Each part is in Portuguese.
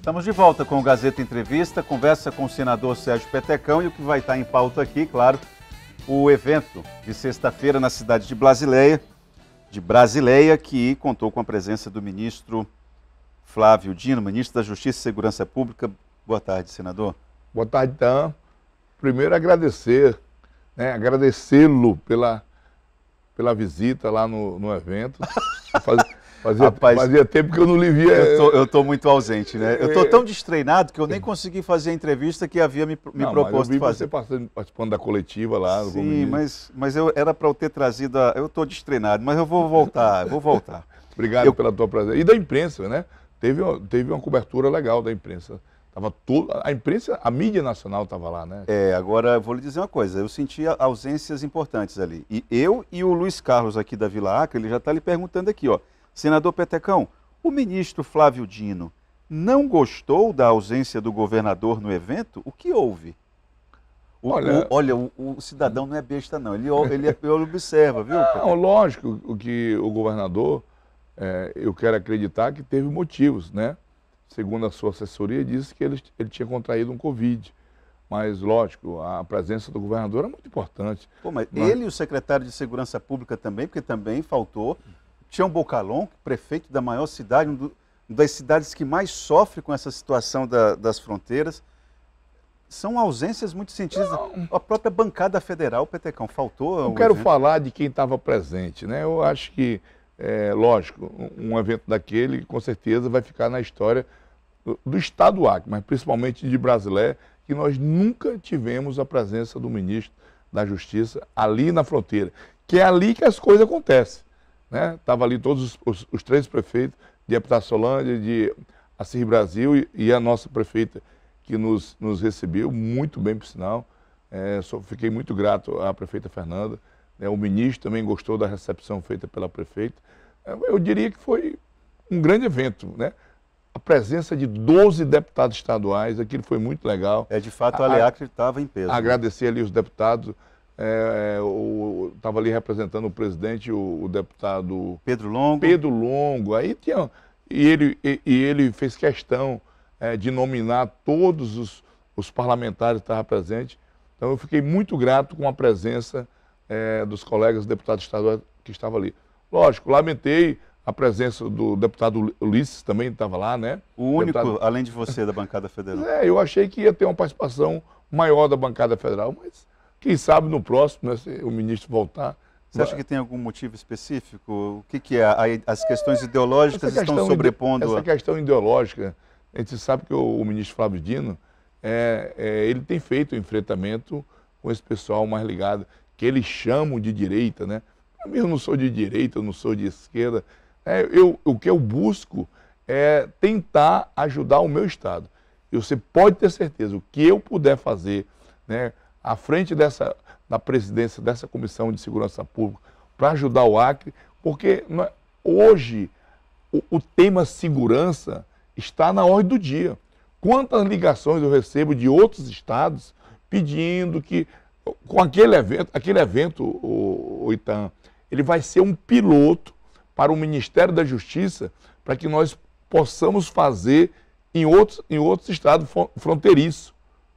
Estamos de volta com o Gazeta Entrevista, conversa com o senador Sérgio Petecão e o que vai estar em pauta aqui, claro, o evento de sexta-feira na cidade de Brasileia, de Brasileia, que contou com a presença do ministro Flávio Dino, ministro da Justiça e Segurança Pública. Boa tarde, senador. Boa tarde, Dan. Primeiro, agradecer, né, agradecê-lo pela, pela visita lá no, no evento. Fazer... Fazia, Rapaz, fazia tempo que eu não lhe via. Eu tô, é. eu tô muito ausente, né? Eu tô é. tão destreinado que eu nem é. consegui fazer a entrevista que havia me, me não, proposto mas eu vi fazer. Você participando da coletiva lá. Sim, mas, mas eu era para eu ter trazido. A, eu tô destreinado, mas eu vou voltar, vou voltar. Obrigado eu... pela tua presença. E da imprensa, né? Teve, teve uma cobertura legal da imprensa. Tava todo, a imprensa, a mídia nacional estava lá, né? É, agora eu vou lhe dizer uma coisa, eu senti ausências importantes ali. E eu e o Luiz Carlos aqui da Vila Acre, ele já está lhe perguntando aqui, ó. Senador Petecão, o ministro Flávio Dino não gostou da ausência do governador no evento? O que houve? O, olha, o, olha o, o, cidadão não é besta, não. Ele, ele, ele observa, viu? Não, ah, lógico o que o governador, é, eu quero acreditar que teve motivos, né? Segundo a sua assessoria, disse que ele, ele tinha contraído um Covid. Mas, lógico, a presença do governador é muito importante. Pô, mas, mas... ele e o secretário de Segurança Pública também, porque também faltou Tião Bocalon, é prefeito da maior cidade, uma das cidades que mais sofre com essa situação da, das fronteiras. São ausências muito sentidas. Não. A própria bancada federal, Petecão, faltou. Não quero evento. falar de quem estava presente, né? Eu acho que, é, lógico, um evento daquele com certeza vai ficar na história do Estado Acre, mas principalmente de Brasilé, que nós nunca tivemos a presença do ministro da Justiça ali na fronteira, que é ali que as coisas acontecem né? Tava ali todos os, os, os três prefeitos de Epitaciolândia, de Assis Brasil e, e, a nossa prefeita que nos, nos recebeu muito bem, por sinal. É, só fiquei muito grato à prefeita Fernanda. Né? O ministro também gostou da recepção feita pela prefeita. É, eu diria que foi um grande evento, né? a presença de 12 deputados estaduais, aquilo foi muito legal. É, de fato, a, Aleacre estava em peso. Né? Agradecer ali os deputados, estava é, é, ali representando o presidente, o, o, deputado... Pedro Longo. Pedro Longo. Aí tinha, e, ele, e, e ele fez questão é, de nominar todos os, os parlamentares que estavam presentes. Então eu fiquei muito grato com a presença é, dos colegas deputados estaduais que estavam ali. Lógico, lamentei a presença do deputado Ulisses também estava lá, né? O único, deputado... além de você, da bancada federal. é, eu achei que ia ter uma participação maior da bancada federal, mas quem sabe no próximo, né, se o ministro voltar. Você acha que tem algum motivo específico? O que, que é? As questões ideológicas questão estão sobrepondo? Essa questão ideológica, a gente sabe que o, o ministro Flávio Dino, é, é, ele tem feito o um enfrentamento com esse pessoal mais ligado, que eles chamam de direita, né? Eu não sou de direita, eu não sou de esquerda. É, eu, o que eu busco é tentar ajudar o meu Estado. E você pode ter certeza, o que eu puder fazer, né, à frente dessa, da presidência dessa Comissão de Segurança Pública para ajudar o Acre, porque é, hoje o, o tema segurança está na ordem do dia. Quantas ligações eu recebo de outros estados pedindo que, com aquele evento, aquele evento, o, o Itan, ele vai ser um piloto para o Ministério da Justiça para que nós possamos fazer em outros, em outros estados fronteiriços.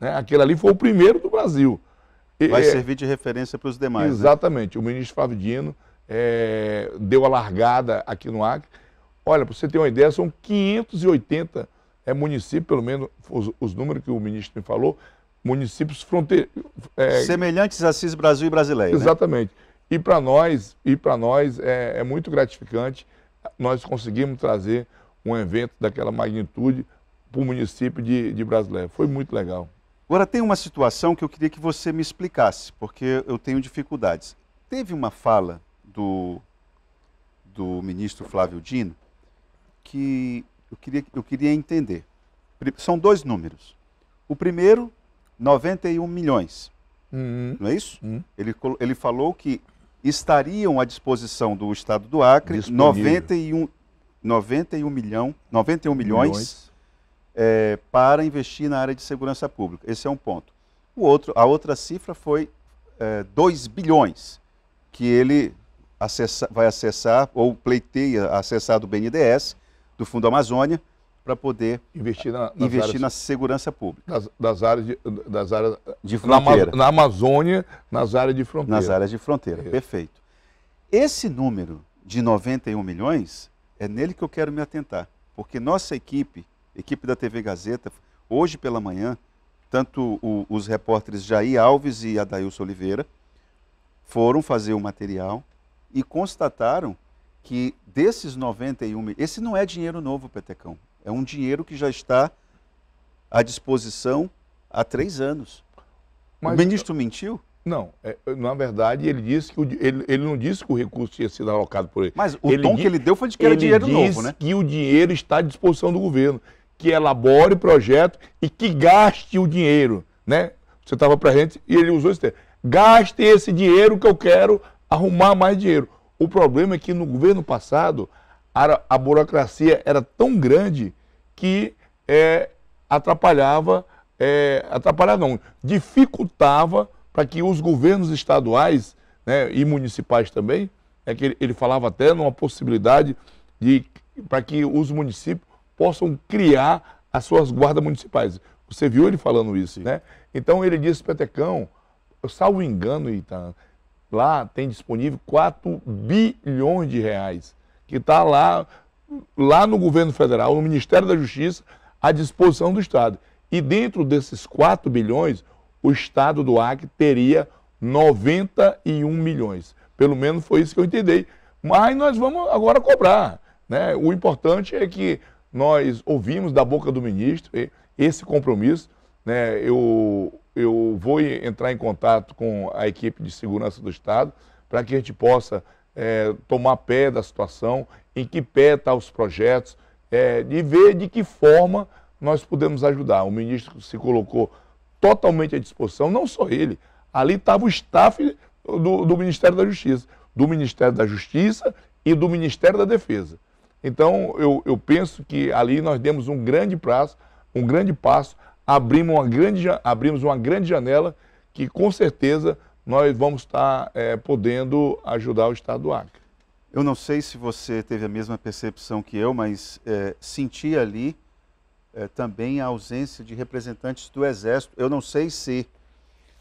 Né? Aquele ali foi o primeiro do Brasil. Vai é, servir de referência para os demais. Né? Exatamente. Né? O ministro Flávio Dino é, deu a largada aqui no Acre. Olha, para você ter uma ideia, são 580 é, municípios, pelo menos os, os números que o ministro me falou, municípios fronteiros. É... Semelhantes a CIS Brasil e Brasileia. Né? Exatamente. Né? E para nós, e para nós é, é, muito gratificante nós conseguimos trazer um evento daquela magnitude para o município de, de Foi muito legal. Agora, tem uma situação que eu queria que você me explicasse, porque eu tenho dificuldades. Teve uma fala do, do ministro Flávio Dino que eu queria, eu queria entender. São dois números. O primeiro, 91 milhões. Uhum. Não é isso? Uhum. Ele, ele falou que estariam à disposição do Estado do Acre 91, 91, milhão, 91 milhões, milhões é, para investir na área de segurança pública. Esse é um ponto. O outro, a outra cifra foi é, 2 bilhões que ele acessa, vai acessar ou pleiteia acessar do BNDES, do Fundo Amazônia, para poder investir na, investir áreas, na segurança pública. Das, áreas de, das áreas de fronteira. Na, na, Amazônia, nas áreas de fronteira. Nas áreas de fronteira, é. perfeito. Esse número de 91 milhões é nele que eu quero me atentar, porque nossa equipe equipe da TV Gazeta, hoje pela manhã, tanto o, os repórteres Jair Alves e Adailson Oliveira foram fazer o material e constataram que desses 91 mil, esse não é dinheiro novo, Petecão, é um dinheiro que já está à disposição há três anos. Mas, o ministro mentiu? Não, é, na verdade ele disse que o, ele, ele, não disse que o recurso tinha sido alocado por ele. Mas o ele tom que ele deu foi de que era dinheiro novo, né? Que o dinheiro está à disposição do governo que elabore o projeto e que gaste o dinheiro, né? Você estava para gente e ele usou esse termo. Gaste esse dinheiro que eu quero arrumar mais dinheiro. O problema é que no governo passado a, a burocracia era tão grande que é, atrapalhava, é, atrapalhava não, dificultava para que os governos estaduais né, e municipais também, é que ele, ele falava até numa possibilidade de para que os municípios possam criar as suas guardas municipais. Você viu ele falando isso, né? Então ele disse, Petecão, eu salvo engano, Itan, lá tem disponível 4 bilhões de reais, que está lá, lá no governo federal, no Ministério da Justiça, à disposição do Estado. E dentro desses 4 bilhões, o Estado do Acre teria 91 milhões. Pelo menos foi isso que eu entendi. Mas nós vamos agora cobrar. Né? O importante é que nós ouvimos da boca do ministro esse compromisso. Né? Eu, eu vou entrar em contato com a equipe de segurança do Estado para que a gente possa é, tomar pé da situação, em que pé estão tá os projetos, é, e ver de que forma nós podemos ajudar. O ministro se colocou totalmente à disposição, não só ele, ali estava o staff do, do Ministério da Justiça, do Ministério da Justiça e do Ministério da Defesa. Então, eu, eu penso que ali nós demos um grande prazo, um grande passo, abrimos uma grande, abrimos uma grande janela que, com certeza, nós vamos estar é, podendo ajudar o Estado do Acre. Eu não sei se você teve a mesma percepção que eu, mas é, senti ali é, também a ausência de representantes do Exército. Eu não sei se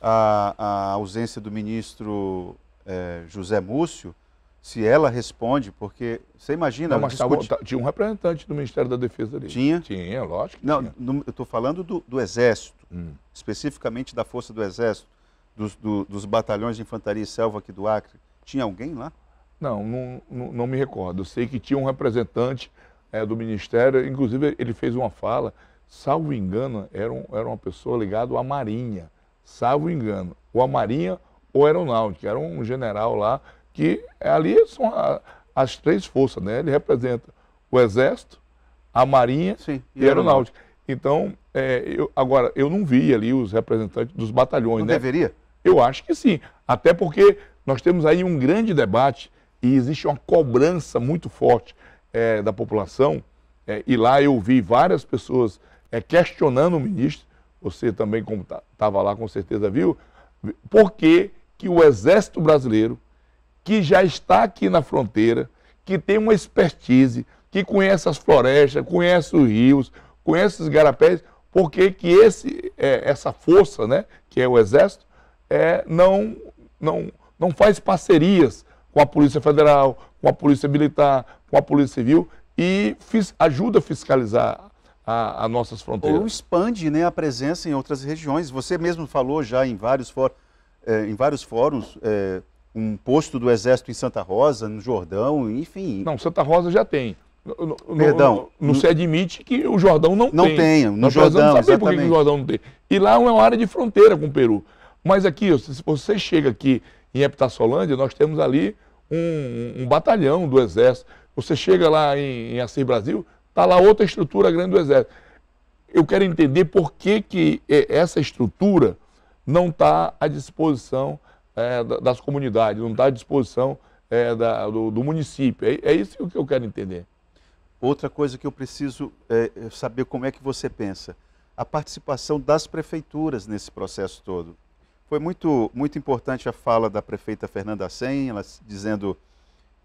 a, a ausência do ministro é, José Múcio se ela responde, porque você imagina. Não, mas tá discute... Tá, tinha um representante do Ministério da Defesa ali. Tinha? Tinha, lógico. Que Não, tinha. No, eu estou falando do, do Exército, hum. especificamente da Força do Exército, dos, do, dos batalhões de infantaria e selva aqui do Acre. Tinha alguém lá? Não, não, não, não me recordo. Eu sei que tinha um representante é, do Ministério, inclusive ele fez uma fala, salvo engano, era, um, era uma pessoa ligada à Marinha, salvo engano, ou à Marinha ou Aeronáutica, era um general lá que é ali são a, as três forças, né? Ele representa o Exército, a Marinha Sim, e a Aeronáutica. Então, é, eu, agora, eu não vi ali os representantes dos batalhões, não né? deveria? Eu acho que sim. Até porque nós temos aí um grande debate e existe uma cobrança muito forte é, da população. É, e lá eu vi várias pessoas é, questionando o ministro. Você também, como estava lá, com certeza viu. Por que, que o Exército Brasileiro que já está aqui na fronteira, que tem uma expertise, que conhece as florestas, conhece os rios, conhece os garapés, por que esse, é, essa força, né, que é o Exército, é, não, não, não faz parcerias com a Polícia Federal, com a Polícia Militar, com a Polícia Civil e ajuda a fiscalizar as nossas fronteiras. Ou expande né, a presença em outras regiões. Você mesmo falou já em vários, for, eh, é, em vários fóruns eh, um posto do Exército em Santa Rosa, no Jordão, enfim. Não, Santa Rosa já tem. No, Perdão. Não se admite que o Jordão não, não tem. tem. No Nós Jordão, não saber por que o Jordão não tem. E lá é uma área de fronteira com o Peru. Mas aqui, se você chega aqui em Epitaçolândia, nós temos ali um, um batalhão do Exército. Você chega lá em, em Assis Brasil, está lá outra estrutura grande do Exército. Eu quero entender por que, que eh, essa estrutura não está à disposição é, das comunidades, não está à disposição é, da, do, do, município. É, é, isso que eu quero entender. Outra coisa que eu preciso é, é, saber como é que você pensa, a participação das prefeituras nesse processo todo. Foi muito, muito importante a fala da prefeita Fernanda Sen, ela dizendo,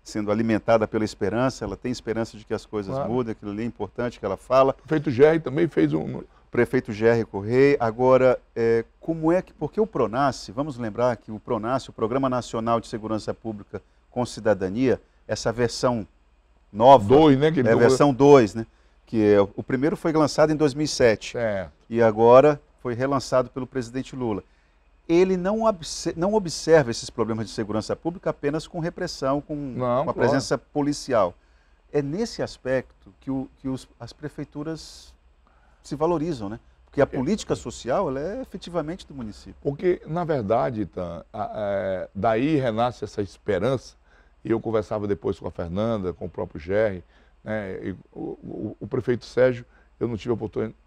sendo alimentada pela esperança, ela tem esperança de que as coisas claro. mudem, aquilo ali é importante que ela fala. O prefeito Gerry também fez um, prefeito Jerry Correia. Agora, é, como é que, porque o Pronace, vamos lembrar que o Pronace, o Programa Nacional de Segurança Pública com Cidadania, essa versão nova, dois, né, que é, dois... versão 2, né? Que é, o primeiro foi lançado em 2007 certo. e agora foi relançado pelo presidente Lula. Ele não, não observa esses problemas de segurança pública apenas com repressão, com, não, com a claro. presença policial. É nesse aspecto que, o, que os, as prefeituras se valorizam, né? Porque a é. política social ela é efetivamente do município. Porque, na verdade, Tan, a, a, é, daí renasce essa esperança, e eu conversava depois com a Fernanda, com o próprio Gerry, né, o, o, o, prefeito Sérgio, eu não tive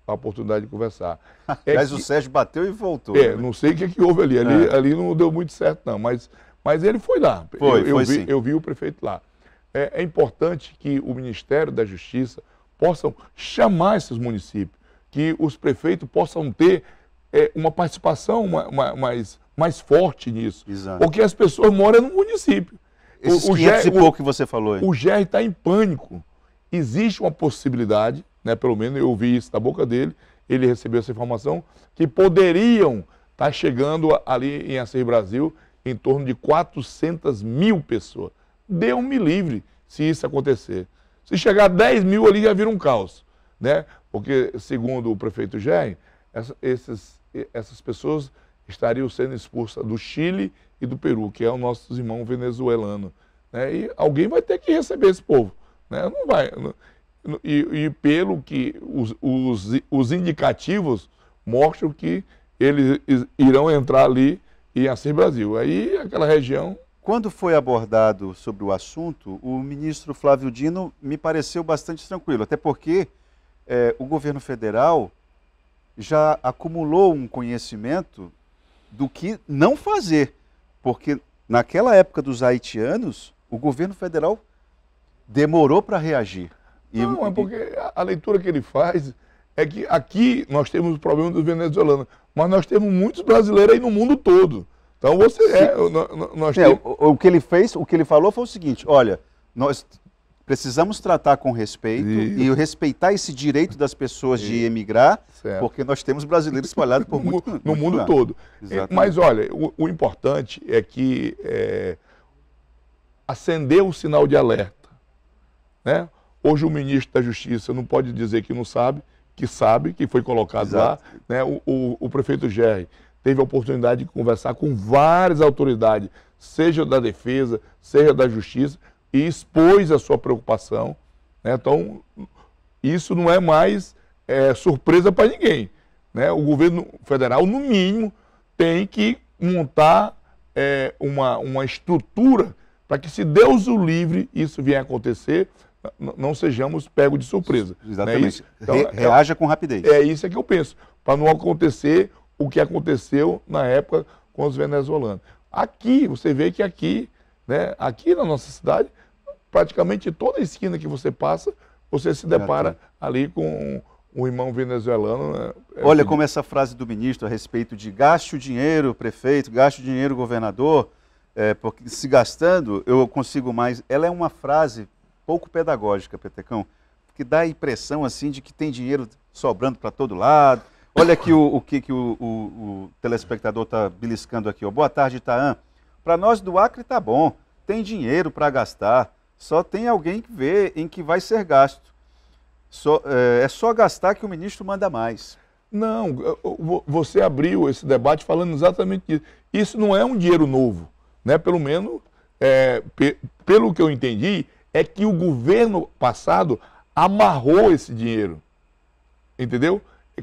a oportunidade de conversar. É mas que, o Sérgio bateu e voltou. É, né? não sei o que, é que houve ali. ali. É. Ali não deu muito certo, não. Mas, mas ele foi lá. Foi, eu, eu vi, sim. eu vi o prefeito lá. É, é importante que o Ministério da Justiça possam chamar esses municípios que os prefeitos possam ter é, uma participação uma, uma, mais, mais forte nisso. Exato. Porque as pessoas moram no município. Esses o, o GER, e pouco que você falou. O GER está em pânico. Existe uma possibilidade, né, pelo menos eu ouvi isso da boca dele, ele recebeu essa informação, que poderiam estar tá chegando ali em Acer Brasil em torno de 400 mil pessoas. deu me livre se isso acontecer. Se chegar a 10 mil ali já vira um caos né? Porque, segundo o prefeito Jair, essa, esses, essas pessoas estariam sendo expulsas do Chile e do Peru, que é o nosso irmão venezuelano. Né? E alguém vai ter que receber esse povo. Né? Não vai. Não, e, e, pelo que os, os, os indicativos mostram que eles irão entrar ali e assim Brasil. Aí aquela região. Quando foi abordado sobre o assunto, o ministro Flávio Dino me pareceu bastante tranquilo, até porque é, o governo federal já acumulou um conhecimento do que não fazer, porque naquela época dos haitianos, o governo federal demorou para reagir. E... Não, é porque a leitura que ele faz é que aqui nós temos o problema dos venezuelanos, mas nós temos muitos brasileiros aí no mundo todo. Então você é, nós é, temos... o, o que ele fez, o que ele falou foi o seguinte: olha, nós precisamos tratar com respeito Isso. e respeitar esse direito das pessoas Isso. de emigrar, certo. porque nós temos brasileiros espalhados por muito, no, no mundo todo. É, mas olha, o, o, importante é que é, acender o sinal de alerta. Né? Hoje o ministro da Justiça não pode dizer que não sabe, que sabe, que foi colocado Exato. lá. Né? O, o, o prefeito Gerry teve a oportunidade de conversar com várias autoridades, seja da defesa, seja da justiça, e expôs a sua preocupação. Né? Então, isso não é mais é, surpresa para ninguém. Né? O governo federal, no mínimo, tem que montar é, uma, uma estrutura para que, se Deus o livre, isso vier a acontecer, não sejamos pegos de surpresa. Né? Exatamente. então, Re é, é reaja com rapidez. É isso é que eu penso, para não acontecer o que aconteceu na época com os venezuelanos. Aqui, você vê que aqui, né, aqui na nossa cidade, praticamente toda esquina que você passa, você se depara ali com um irmão venezuelano. Né? É Olha assim. como essa frase do ministro a respeito de gaste o dinheiro, prefeito, gaste o dinheiro, governador, é, porque se gastando eu consigo mais. Ela é uma frase pouco pedagógica, Petecão, que dá a impressão assim de que tem dinheiro sobrando para todo lado. Olha aqui o, o que, que o, o, o telespectador está beliscando aqui. Ó. Boa tarde, Taan. Para nós do Acre tá bom, tem dinheiro para gastar só tem alguém que vê em que vai ser gasto. Só, é, é só gastar que o ministro manda mais. Não, eh, você abriu esse debate falando exatamente isso. Isso não é um dinheiro novo, né? Pelo menos, é, pe, pelo que eu entendi, é que o governo passado amarrou esse dinheiro, entendeu?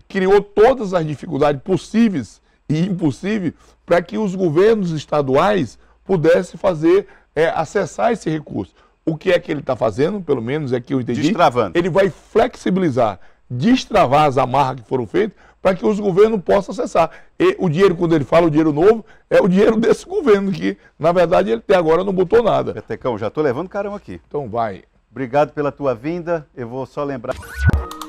Criou todas as dificuldades possíveis e impossíveis para que os governos estaduais pudessem fazer, é, acessar esse recurso. O que é que ele está fazendo, pelo menos é que eu entendi. Destravando. Ele vai flexibilizar, destravar as amarras que foram feitas para que os governos possam acessar. E o dinheiro, quando ele fala o dinheiro novo, é o dinheiro desse governo, que na verdade ele até agora não botou nada. Petecão, já estou levando carão aqui. Então vai. Obrigado pela tua vinda. Eu vou só lembrar.